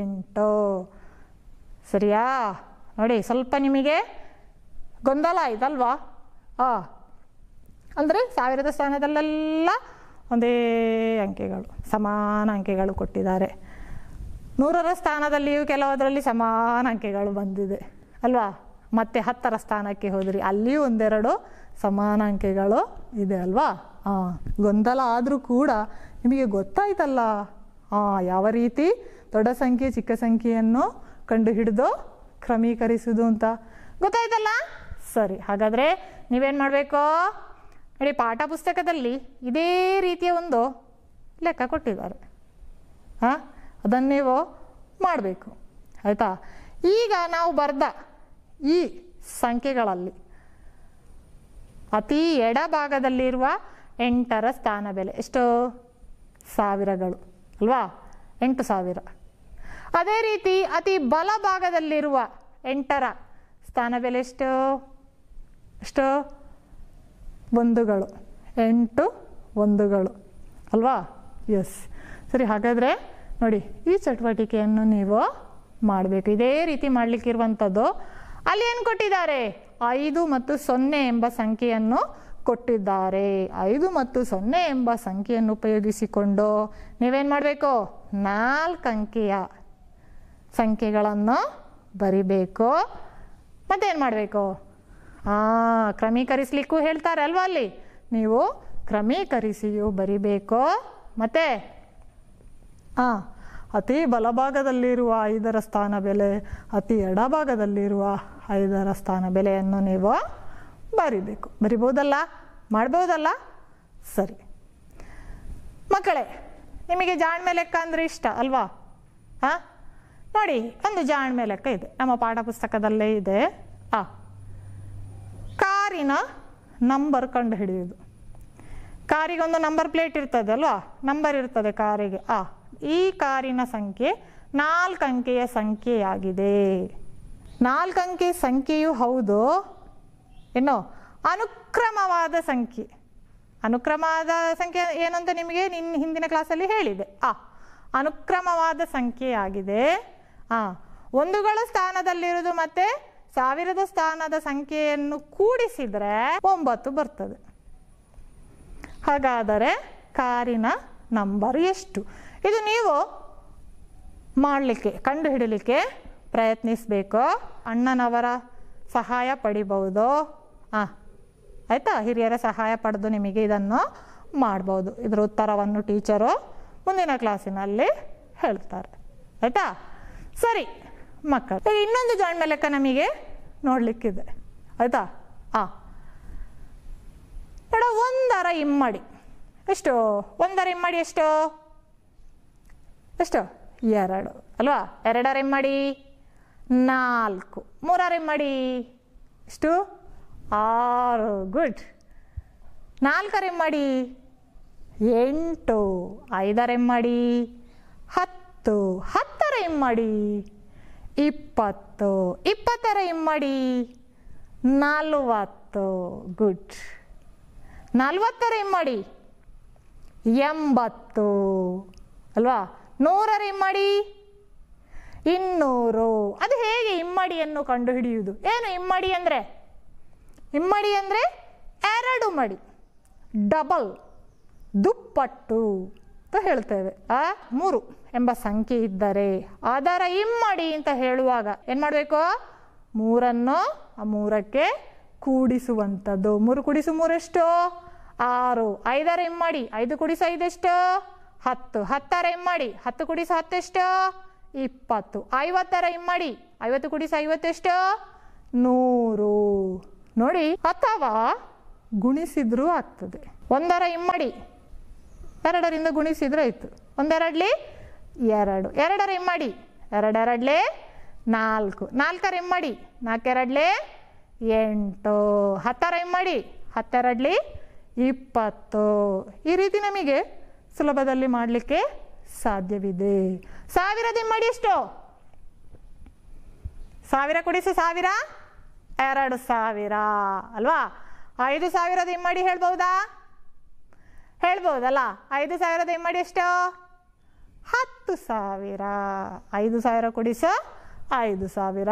ಎಂಟು ಸರಿಯಾ ನೋಡಿ ಸ್ವಲ್ಪ ನಿಮಗೆ ಗೊಂದಲ ಆಯ್ತಲ್ವಾ ಆ ಅಂದರೆ ಸಾವಿರದ ಸ್ಥಾನದಲ್ಲೆಲ್ಲ ಒಂದೇ ಅಂಕೆಗಳು ಸಮಾನ ಅಂಕೆಗಳು ಕೊಟ್ಟಿದ್ದಾರೆ ನೂರರ ಸ್ಥಾನದಲ್ಲಿಯೂ ಕೆಲವದರಲ್ಲಿ ಸಮಾನ ಅಂಕೆಗಳು ಬಂದಿದೆ ಅಲ್ವಾ ಮತ್ತೆ ಹತ್ತರ ಸ್ಥಾನಕ್ಕೆ ಹೋದ್ರಿ ಅಲ್ಲಿಯೂ ಒಂದೆರಡು ಸಮಾನ ಅಂಕೆಗಳು ಇದೆ ಅಲ್ವಾ ಹಾಂ ಗೊಂದಲ ಆದರೂ ಕೂಡ ನಿಮಗೆ ಗೊತ್ತಾಯ್ತಲ್ಲ ಹಾಂ ಯಾವ ರೀತಿ ದೊಡ್ಡ ಸಂಖ್ಯೆ ಚಿಕ್ಕ ಸಂಖ್ಯೆಯನ್ನು ಕಂಡುಹಿಡಿದು ಕ್ರಮೀಕರಿಸುವುದು ಅಂತ ಗೊತ್ತಾಯ್ತಲ್ಲ ಸರಿ ಹಾಗಾದರೆ ನೀವೇನು ಮಾಡಬೇಕು ನೋಡಿ ಪಾಠ ಪುಸ್ತಕದಲ್ಲಿ ಇದೇ ರೀತಿಯ ಒಂದು ಲೆಕ್ಕ ಕೊಟ್ಟಿದ್ದಾರೆ ಹಾಂ ಅದನ್ನು ನೀವು ಮಾಡಬೇಕು ಆಯಿತಾ ಈಗ ನಾವು ಬರೆದ ಈ ಸಂಖ್ಯೆಗಳಲ್ಲಿ ಅತಿ ಎಡಭಾಗದಲ್ಲಿರುವ ಎಂಟರ ಸ್ಥಾನ ಬೆಲೆ ಎಷ್ಟು ಸಾವಿರಗಳು ಅಲ್ವಾ ಎಂಟು ಸಾವಿರ ಅದೇ ರೀತಿ ಅತಿ ಬಲಭಾಗದಲ್ಲಿರುವ ಎಂಟರ ಸ್ಥಾನ ಬೆಲೆ ಎಷ್ಟು ಎಷ್ಟು ಒಂದುಗಳು ಎಂಟು ಒಂದುಗಳು ಅಲ್ವಾ ಎಸ್ ಸರಿ ಹಾಗಾದರೆ ನೋಡಿ ಈ ಚಟುವಟಿಕೆಯನ್ನು ನೀವು ಮಾಡಬೇಕು ಇದೇ ರೀತಿ ಮಾಡಲಿಕ್ಕಿರುವಂಥದ್ದು ಅಲ್ಲಿ ಏನು ಕೊಟ್ಟಿದ್ದಾರೆ ಐದು ಮತ್ತು ಸೊನ್ನೆ ಎಂಬ ಸಂಖ್ಯೆಯನ್ನು ಕೊಟ್ಟಿದ್ದಾರೆ ಐದು ಮತ್ತು ಸೊನ್ನೆ ಎಂಬ ಸಂಖ್ಯೆಯನ್ನು ಉಪಯೋಗಿಸಿಕೊಂಡು ನೀವೇನು ಮಾಡಬೇಕು ನಾಲ್ಕು ಸಂಖ್ಯೆಗಳನ್ನು ಬರಿಬೇಕು ಮತ್ತೇನು ಮಾಡಬೇಕು ಹಾಂ ಕ್ರಮೀಕರಿಸ್ಲಿಕ್ಕೂ ಅಲ್ವಾ ಅಲ್ಲಿ ನೀವು ಕ್ರಮೀಕರಿಸಿಯೂ ಬರಿಬೇಕು ಮತ್ತೆ ಹಾಂ ಅತಿ ಬಲಭಾಗದಲ್ಲಿರುವ ಐದರ ಸ್ಥಾನ ಬೆಲೆ ಅತಿ ಎಡಭಾಗದಲ್ಲಿರುವ ಐದರ ಸ್ಥಾನ ಬೆಲೆಯನ್ನು ನೀವು ಬರಿಬೇಕು ಬರಿಬೋದಲ್ಲ ಮಾಡ್ಬೋದಲ್ಲ ಸರಿ ಮಕ್ಕಳೇ ನಿಮಗೆ ಜಾಣ್ಮೆ ಲೆಕ್ಕ ಅಂದರೆ ಇಷ್ಟ ಅಲ್ವಾ ಹಾಂ ನೋಡಿ ಒಂದು ಜಾಣ್ಮೆ ಲೆಕ್ಕ ಇದೆ ನಮ್ಮ ಪಾಠ ಪುಸ್ತಕದಲ್ಲೇ ಇದೆ ಆ ಕಾರಿನ ನಂಬರ್ ಕಂಡು ಹಿಡಿಯೋದು ಒಂದು ನಂಬರ್ ಪ್ಲೇಟ್ ಇರ್ತದಲ್ವಾ ನಂಬರ್ ಇರ್ತದೆ ಕಾರಿಗೆ ಆ ಈ ಕಾರಿನ ಸಂಖ್ಯೆ ನಾಲ್ಕು ಅಂಕೆಯ ಸಂಖ್ಯೆಯಾಗಿದೆ ನಾಲ್ಕು ಅಂಕೆಯ ಸಂಖ್ಯೆಯು ಹೌದು ಏನು ಅನುಕ್ರಮವಾದ ಸಂಖ್ಯೆ ಅನುಕ್ರಮವಾದ ಸಂಖ್ಯೆ ಏನಂತ ನಿಮಗೆ ನಿನ್ನ ಹಿಂದಿನ ಕ್ಲಾಸಲ್ಲಿ ಹೇಳಿದೆ ಆ ಅನುಕ್ರಮವಾದ ಸಂಖ್ಯೆಯಾಗಿದೆ ಆ ಒಂದುಗಳ ಸ್ಥಾನದಲ್ಲಿರುವುದು ಮತ್ತೆ ಸಾವಿರದ ಸ್ಥಾನದ ಸಂಖ್ಯೆಯನ್ನು ಕೂಡಿಸಿದರೆ ಒಂಬತ್ತು ಬರ್ತದೆ ಹಾಗಾದರೆ ಕಾರಿನ ನಂಬರ್ ಎಷ್ಟು ಇದು ನೀವು ಮಾಡಲಿಕ್ಕೆ ಕಂಡುಹಿಡಲಿಕ್ಕೆ ಪ್ರಯತ್ನಿಸಬೇಕು ಅಣ್ಣನವರ ಸಹಾಯ ಪಡಿಬಹುದು ಹಾಂ ಆಯಿತಾ ಹಿರಿಯರ ಸಹಾಯ ಪಡೆದು ನಿಮಗೆ ಇದನ್ನು ಮಾಡ್ಬೋದು ಇದರ ಉತ್ತರವನ್ನು ಟೀಚರು ಮುಂದಿನ ಕ್ಲಾಸಿನಲ್ಲಿ ಹೇಳ್ತಾರೆ ಆಯಿತಾ ಸರಿ ಮಕ್ಕಳು ಈಗ ಇನ್ನೊಂದು ಜಾಣ್ಮೆ ಲೆಕ್ಕ ನಮಗೆ ನೋಡಲಿಕ್ಕಿದೆ ಆಯಿತಾ ಆ ಎಡ ಒಂದರ ಇಮ್ಮಡಿ ಎಷ್ಟು ಒಂದರ ಇಮ್ಮಡಿ ಎಷ್ಟು ಎಷ್ಟು ಎರಡು ಅಲ್ವಾ ಎರಡರ ಇಮ್ಮಡಿ ನಾಲ್ಕು ಮೂರರ ಇಮ್ಮಡಿ ಎಷ್ಟು ಆರು ಗುಡ್ ನಾಲ್ಕರ ಇಮ್ಮಡಿ ಎಂಟು ಐದರ ಇಮ್ಮಡಿ ಹತ್ತು ಹತ್ತರ ಇಮ್ಮಡಿ ಇಪ್ಪತ್ತು ಇಪ್ಪತ್ತರ ಇಮ್ಮಡಿ ನಲವತ್ತು ಗುಡ್ ನಲ್ವತ್ತರ ಇಮ್ಮಡಿ ಎಂಬತ್ತು ಅಲ್ವಾ ನೂರರ ಇಮ್ಮಡಿ ಇನ್ನೂರು ಅದು ಹೇಗೆ ಇಮ್ಮಡಿಯನ್ನು ಕಂಡುಹಿಡಿಯುವುದು ಏನು ಇಮ್ಮಡಿ ಅಂದರೆ ಇಮ್ಮಡಿ ಅಂದರೆ ಎರಡು ಮಡಿ ಡಬಲ್ ದುಪ್ಪಟ್ಟು ಅಂತ ಹೇಳ್ತೇವೆ ಆ ಮೂರು ಎಂಬ ಸಂಖ್ಯೆ ಇದ್ದರೆ ಆಧಾರ ಇಮ್ಮಡಿ ಅಂತ ಹೇಳುವಾಗ ಏನು ಮಾಡಬೇಕು ಮೂರನ್ನು ಆ ಮೂರಕ್ಕೆ ಕೂಡಿಸುವಂಥದ್ದು ಮೂರು ಕೂಡಿಸು ಮೂರೆಷ್ಟು ಆರು ಐದರ ಇಮ್ಮಡಿ ಐದು ಕುಡಿಸು ಐದೆಷ್ಟು ಹತ್ತು ಹತ್ತರ ಇಮ್ಮಡಿ ಹತ್ತು ಕುಡಿಸು ಹತ್ತೆಷ್ಟು ಇಪ್ಪತ್ತು ಐವತ್ತರ ಇಮ್ಮಡಿ ಐವತ್ತು ಕುಡಿಸು ಐವತ್ತೆಷ್ಟು ನೂರು ನೋಡಿ ಅಥವಾ ಗುಣಿಸಿದ್ರೂ ಆಗ್ತದೆ ಒಂದರ ಇಮ್ಮಡಿ ಎರಡರಿಂದ ಗುಣಿಸಿದ್ರೆ ಆಯಿತು ಒಂದೆರಡ್ಲಿ ಎರಡು ಎರಡರ ಇಮ್ಮಡಿ ಎರಡೆರಡ್ಲೆ ನಾಲ್ಕು ನಾಲ್ಕರ ಇಮ್ಮಡಿ ನಾಲ್ಕೆರಡ್ಲೆ ಎಂಟು ಹತ್ತರ ಇಮ್ಮಡಿ ಹತ್ತೆರಡ್ಲಿ ಇಪ್ಪತ್ತು ಈ ರೀತಿ ನಮಗೆ ಸುಲಭದಲ್ಲಿ ಮಾಡಲಿಕ್ಕೆ ಸಾಧ್ಯವಿದೆ ಸಾವಿರದ ಇಮ್ಮಡಿ ಎಷ್ಟು ಸಾವಿರ ಕುಡಿಸಿ ಸಾವಿರ ಎರಡು ಸಾವಿರ ಅಲ್ವಾ ಐದು ಸಾವಿರದ ಇಮ್ಮಡಿ ಹೇಳ್ಬೋದಾ ಹೇಳ್ಬೋದಲ್ಲ ಐದು ಸಾವಿರದ ಇಮ್ಮಡಿ ಎಷ್ಟು ಹತ್ತು ಸಾವಿರ ಐದು ಸಾವಿರ ಕೊಡಿಸ ಐದು ಸಾವಿರ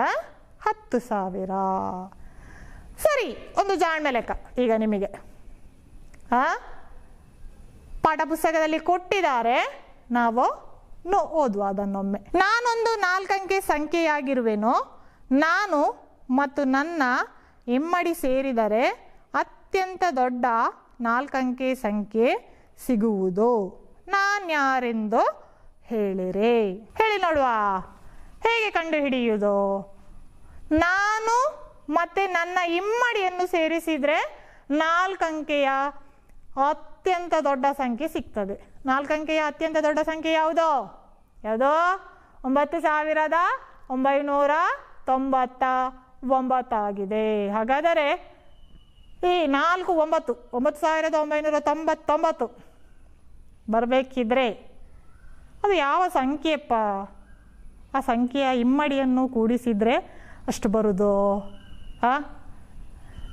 ಹತ್ತು ಸಾವಿರ ಸರಿ ಒಂದು ಜಾಣ್ಮೆ ಲೆಕ್ಕ ಈಗ ನಿಮಗೆ ಪಾಠ ಪುಸ್ತಕದಲ್ಲಿ ಕೊಟ್ಟಿದ್ದಾರೆ ನಾವು ನೋ ಓದುವ ಅದನ್ನೊಮ್ಮೆ ನಾನೊಂದು ನಾಲ್ಕಂಕೆ ಸಂಖ್ಯೆಯಾಗಿರುವೆನು ನಾನು ಮತ್ತು ನನ್ನ ಇಮ್ಮಡಿ ಸೇರಿದರೆ ಅತ್ಯಂತ ದೊಡ್ಡ ನಾಲ್ಕಂಕೆ ಸಂಖ್ಯೆ ಸಿಗುವುದು ನಾನ್ಯಾರೆಂದು ಹೇಳಿರಿ ಹೇಳಿ ನೋಡುವ ಹೇಗೆ ಹಿಡಿಯುವುದು ನಾನು ಮತ್ತು ನನ್ನ ಇಮ್ಮಡಿಯನ್ನು ಸೇರಿಸಿದರೆ ನಾಲ್ಕಂಕೆಯ ಅತ್ಯಂತ ದೊಡ್ಡ ಸಂಖ್ಯೆ ಸಿಗ್ತದೆ ನಾಲ್ಕಂಕೆಯ ಅತ್ಯಂತ ದೊಡ್ಡ ಸಂಖ್ಯೆ ಯಾವುದೋ ಯಾವುದೋ ಒಂಬತ್ತು ಸಾವಿರದ ಒಂಬೈನೂರ ತೊಂಬತ್ತ ಒಂಬತ್ತಾಗಿದೆ ಹಾಗಾದರೆ ಈ ನಾಲ್ಕು ಒಂಬತ್ತು ಒಂಬತ್ತು ಸಾವಿರದ ಒಂಬೈನೂರ ತೊಂಬತ್ತೊಂಬತ್ತು ಬರಬೇಕಿದ್ರೆ ಅದು ಯಾವ ಸಂಖ್ಯೆಯಪ್ಪ ಆ ಸಂಖ್ಯೆಯ ಇಮ್ಮಡಿಯನ್ನು ಕೂಡಿಸಿದರೆ ಅಷ್ಟು ಬರುದು ಹಾಂ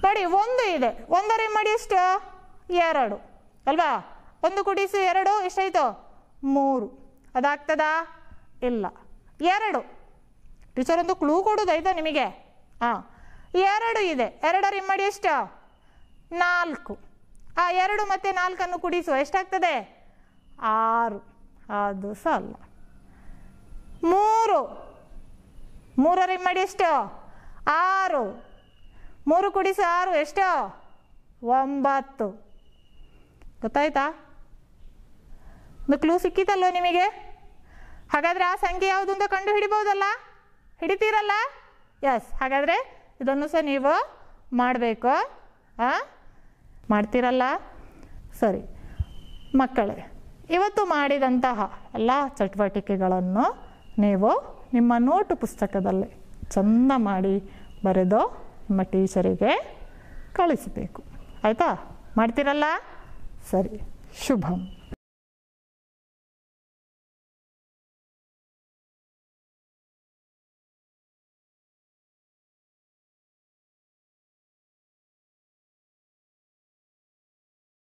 ನೋಡಿ ಒಂದು ಇದೆ ಒಂದರ ಇಮ್ಮಡಿ ಎಷ್ಟು ಎರಡು ಅಲ್ವಾ ಒಂದು ಕೂಡಿಸಿ ಎರಡು ಎಷ್ಟಾಯಿತು ಮೂರು ಅದಾಗ್ತದಾ ಇಲ್ಲ ಎರಡು ಟೀಚರ್ ಒಂದು ಕ್ಲೂ ಕೊಡೋದಾಯ್ತಾ ನಿಮಗೆ ಹಾಂ ಎರಡು ಇದೆ ಎರಡರ ಇಮ್ಮಡಿ ಎಷ್ಟು ನಾಲ್ಕು ಆ ಎರಡು ಮತ್ತು ನಾಲ್ಕನ್ನು ಕುಡಿಸುವ ಎಷ್ಟಾಗ್ತದೆ ಆರು ಅದು ಅಲ್ಲ ಮೂರು ಮೂರರ ಇಮ್ಮಡಿ ಎಷ್ಟು ಆರು ಮೂರು ಕುಡಿಸು ಆರು ಎಷ್ಟು ಒಂಬತ್ತು ಗೊತ್ತಾಯ್ತಾ ಒಂದು ಕ್ಲೂ ಸಿಕ್ಕಿತಲ್ವ ನಿಮಗೆ ಹಾಗಾದರೆ ಆ ಸಂಖ್ಯೆ ಯಾವುದು ಅಂತ ಕಂಡು ಹಿಡಿಬೋದಲ್ಲ ಹಿಡಿತೀರಲ್ಲ ಎಸ್ ಹಾಗಾದರೆ ಇದನ್ನು ಸಹ ನೀವು ಮಾಡಬೇಕು ಹಾಂ ಮಾಡ್ತೀರಲ್ಲ ಸರಿ ಮಕ್ಕಳೇ ಇವತ್ತು ಮಾಡಿದಂತಹ ಎಲ್ಲ ಚಟುವಟಿಕೆಗಳನ್ನು ನೀವು ನಿಮ್ಮ ನೋಟು ಪುಸ್ತಕದಲ್ಲಿ ಚಂದ ಮಾಡಿ ಬರೆದು ನಿಮ್ಮ ಟೀಚರಿಗೆ ಕಳಿಸಬೇಕು ಆಯಿತಾ ಮಾಡ್ತೀರಲ್ಲ ಸರಿ ಶುಭಂ